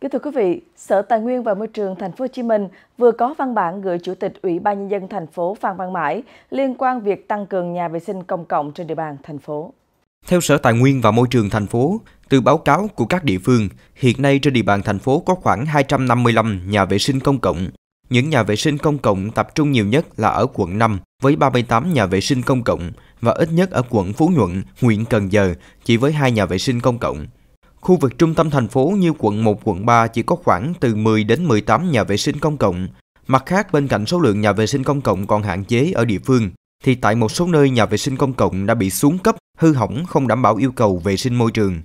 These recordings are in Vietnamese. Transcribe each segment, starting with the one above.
Kính thưa quý vị, Sở Tài nguyên và Môi trường Thành phố Hồ Chí Minh vừa có văn bản gửi Chủ tịch Ủy ban nhân dân thành phố Phan Văn Mãi liên quan việc tăng cường nhà vệ sinh công cộng trên địa bàn thành phố. Theo Sở Tài nguyên và Môi trường thành phố, từ báo cáo của các địa phương, hiện nay trên địa bàn thành phố có khoảng 255 nhà vệ sinh công cộng. Những nhà vệ sinh công cộng tập trung nhiều nhất là ở quận 5 với 38 nhà vệ sinh công cộng và ít nhất ở quận Phú Nhuận, huyện Cần Giờ chỉ với 2 nhà vệ sinh công cộng. Khu vực trung tâm thành phố như quận 1, quận 3 chỉ có khoảng từ 10 đến 18 nhà vệ sinh công cộng. Mặt khác, bên cạnh số lượng nhà vệ sinh công cộng còn hạn chế ở địa phương, thì tại một số nơi nhà vệ sinh công cộng đã bị xuống cấp, hư hỏng không đảm bảo yêu cầu vệ sinh môi trường.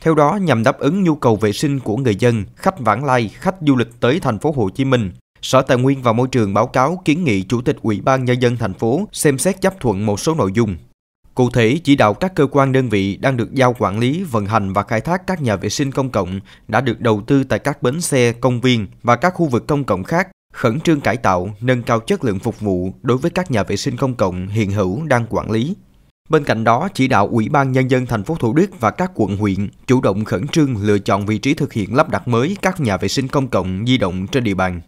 Theo đó, nhằm đáp ứng nhu cầu vệ sinh của người dân, khách vãng lai, khách du lịch tới thành phố Hồ Chí Minh, Sở Tài nguyên và Môi trường báo cáo kiến nghị Chủ tịch Ủy ban nhân dân thành phố xem xét chấp thuận một số nội dung. Cụ thể, chỉ đạo các cơ quan đơn vị đang được giao quản lý, vận hành và khai thác các nhà vệ sinh công cộng đã được đầu tư tại các bến xe, công viên và các khu vực công cộng khác, khẩn trương cải tạo, nâng cao chất lượng phục vụ đối với các nhà vệ sinh công cộng hiện hữu đang quản lý. Bên cạnh đó, chỉ đạo Ủy ban Nhân dân thành phố Thủ Đức và các quận huyện chủ động khẩn trương lựa chọn vị trí thực hiện lắp đặt mới các nhà vệ sinh công cộng di động trên địa bàn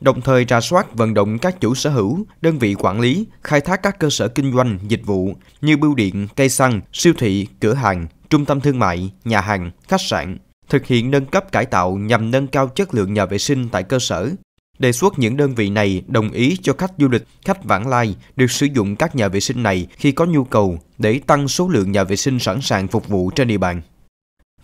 đồng thời ra soát vận động các chủ sở hữu, đơn vị quản lý, khai thác các cơ sở kinh doanh, dịch vụ như bưu điện, cây xăng, siêu thị, cửa hàng, trung tâm thương mại, nhà hàng, khách sạn, thực hiện nâng cấp cải tạo nhằm nâng cao chất lượng nhà vệ sinh tại cơ sở, đề xuất những đơn vị này đồng ý cho khách du lịch, khách vãng lai được sử dụng các nhà vệ sinh này khi có nhu cầu để tăng số lượng nhà vệ sinh sẵn sàng phục vụ trên địa bàn.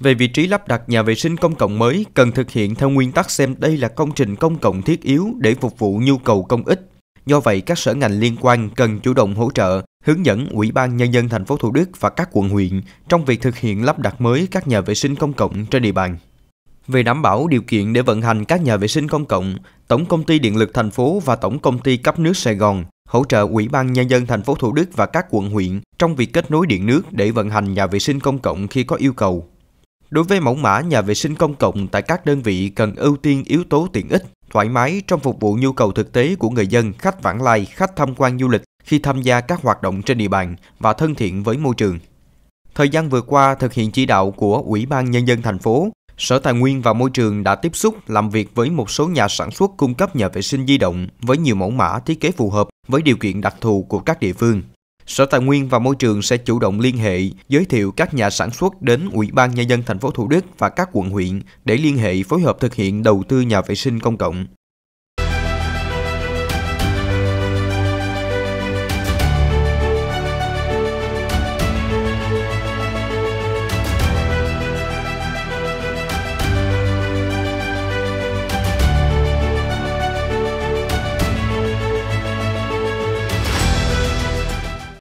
Về vị trí lắp đặt nhà vệ sinh công cộng mới, cần thực hiện theo nguyên tắc xem đây là công trình công cộng thiết yếu để phục vụ nhu cầu công ích. Do vậy, các sở ngành liên quan cần chủ động hỗ trợ, hướng dẫn Ủy ban Nhân dân thành phố Thủ Đức và các quận huyện trong việc thực hiện lắp đặt mới các nhà vệ sinh công cộng trên địa bàn. Về đảm bảo điều kiện để vận hành các nhà vệ sinh công cộng, Tổng công ty Điện lực thành phố và Tổng công ty cấp nước Sài Gòn hỗ trợ Ủy ban Nhân dân thành phố Thủ Đức và các quận huyện trong việc kết nối điện nước để vận hành nhà vệ sinh công cộng khi có yêu cầu. Đối với mẫu mã nhà vệ sinh công cộng tại các đơn vị cần ưu tiên yếu tố tiện ích, thoải mái trong phục vụ nhu cầu thực tế của người dân, khách vãng lai, khách tham quan du lịch khi tham gia các hoạt động trên địa bàn và thân thiện với môi trường. Thời gian vừa qua, thực hiện chỉ đạo của Ủy ban Nhân dân thành phố, Sở Tài nguyên và Môi trường đã tiếp xúc làm việc với một số nhà sản xuất cung cấp nhà vệ sinh di động với nhiều mẫu mã thiết kế phù hợp với điều kiện đặc thù của các địa phương. Sở Tài nguyên và Môi trường sẽ chủ động liên hệ, giới thiệu các nhà sản xuất đến Ủy ban nhân dân thành phố Thủ Đức và các quận huyện để liên hệ phối hợp thực hiện đầu tư nhà vệ sinh công cộng.